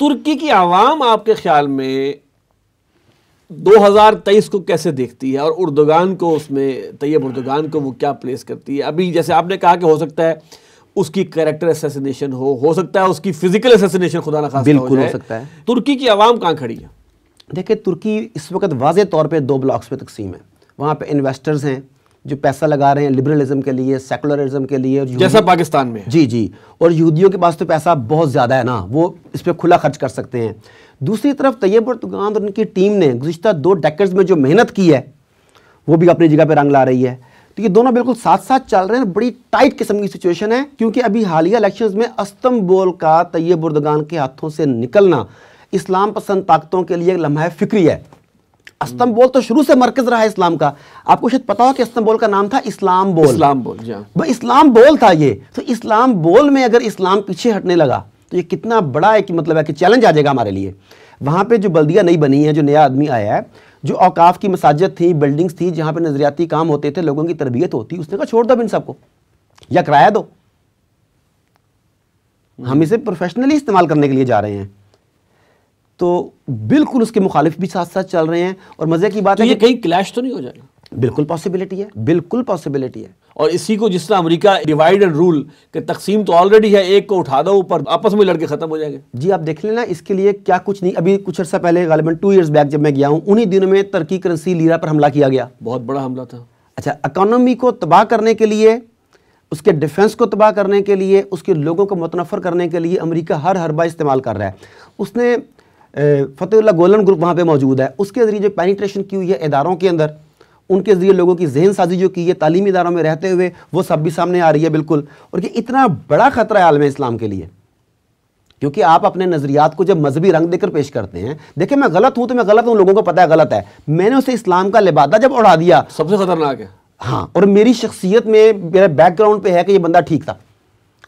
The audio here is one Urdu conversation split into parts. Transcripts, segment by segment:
ترکی کی عوام آپ کے خیال میں دو ہزار تیئیس کو کیسے دیکھتی ہے اور اردگان کو اس میں طیب اردگان کو وہ کیا پلیس کرتی ہے ابھی جیسے آپ نے کہا کہ ہو سکتا ہے اس کی کریکٹر اسیسنیشن ہو ہو سکتا ہے اس کی فزیکل اسیسنیشن خدا ہو سکتا ہے ترکی کی عوام کہاں کھڑی ہے دیکھیں ترکی اس وقت واضح طور پہ دو بلاکس پہ تقسیم ہے وہاں پہ انویسٹرز ہیں جو پیسہ لگا رہے ہیں لبرلزم کے لیے سیکولرزم کے لیے جیسا پاکستان میں جی جی اور یہودیوں کے پاس تو پیسہ بہت زیادہ ہے نا وہ اس پہ کھلا خرچ کر سکتے ہیں دوسری طرف طیب اردگان اور ان کی ٹیم نے گزشتہ دو ڈیکرز میں جو محنت کی ہے وہ بھی اپنی جگہ پہ رنگ لا رہی ہے تو یہ دونوں بالکل ساتھ ساتھ چل رہے ہیں بڑی ٹائٹ قسم کی سچویشن ہے کیونکہ ابھی حالیہ الیکشنز میں استنبول کا طیب اردگان کے ہاتھوں سے نکلنا اسلام پسند طاقتوں کے لیے ایک لمحہ فکری ہے استنبول تو شروع سے مرکز رہا ہے اسلام کا آپ کو شاید پتا ہو کہ استنبول کا نام تھا اسلام بول اسلام بول جی ہاں۔ بھائی اسلام بول تھا یہ تو اسلام بول میں اگر اسلام پیچھے ہٹنے لگا تو یہ کتنا بڑا ایک مطلب ہے کہ چیلنج آ جائے گا ہمارے لیے وہاں پہ جو بلدیاں نہیں بنی ہیں جو نیا آدمی آیا ہے جو اوقاف کی مساجد تھی بلڈنگز تھی جہاں پہ نظریاتی کام ہوتے تھے لوگوں کی تربیت ہوتی اس نے کہا چھوڑ دو ان سب کو یا کرایہ دو ہم اسے پروفیشنلی استعمال کرنے کے لیے جا رہے ہیں تو بالکل اس کے مخالف بھی ساتھ ساتھ چل رہے ہیں اور مزے کی بات ہے یہ کہیں کلیش تو نہیں ہو جائے گا بالکل پاسبلٹی ہے بالکل پاسبلٹی ہے اور اسی کو جس طرح امریکہ ڈیوائیڈ اینڈ رول کے تقسیم تو آلریڈی ہے ایک کو اٹھا دو اوپر آپس میں لڑکے ختم ہو جائے گے جی آپ دیکھ لینا اس کے لیے کیا کچھ نہیں ابھی کچھ عرصہ پہلے غالباً ٹو ایئرز بیک جب میں گیا ہوں انہی دنوں میں ترکی کرنسی لیرا پر حملہ کیا گیا بہت بڑا حملہ تھا اچھا اکانومی کو تباہ کرنے کے لیے اس کے ڈیفنس کو تباہ کرنے کے لیے اس کے لوگوں کو متنفر کرنے کے لیے امریکہ ہر ہر استعمال کر رہا ہے اس نے فتح اللہ گولن گروپ وہاں پہ موجود ہے اس کے ذریعے جو پینیٹریشن کی ہوئی ہے اداروں کے اندر ان کے ذریعے لوگوں کی ذہن سازی جو کی ہے تعلیمی اداروں میں رہتے ہوئے وہ سب بھی سامنے آ رہی ہے بالکل اور یہ اتنا بڑا خطرہ ہے عالم اسلام کے لیے کیونکہ آپ اپنے نظریات کو جب مذہبی رنگ دے کر پیش کرتے ہیں دیکھیں میں غلط ہوں تو میں غلط ہوں لوگوں کو پتا ہے غلط ہے میں نے اسے اسلام کا لبادہ جب اڑا دیا سب سے خطرناک ہے ہاں اور میری شخصیت میں میرا بیک گراؤنڈ پہ ہے کہ یہ بندہ ٹھیک تھا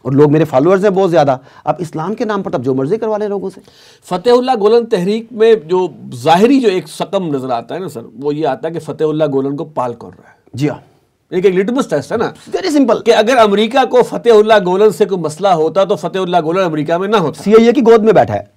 اور لوگ میرے فالورز ہیں بہت زیادہ اب اسلام کے نام پر تب جو مرضی کروا لیں لوگوں سے فتح اللہ گولن تحریک میں جو ظاہری جو ایک سقم نظر آتا ہے نا سر وہ یہ آتا ہے کہ فتح اللہ گولن کو پال کر رہا ہے جی ہاں ایک ایک لٹمس ٹیسٹ ہے نا ویری سمپل کہ اگر امریکہ کو فتح اللہ گولن سے کوئی مسئلہ ہوتا تو فتح اللہ گولن امریکہ میں نہ ہوتا سی اے کی گود میں بیٹھا ہے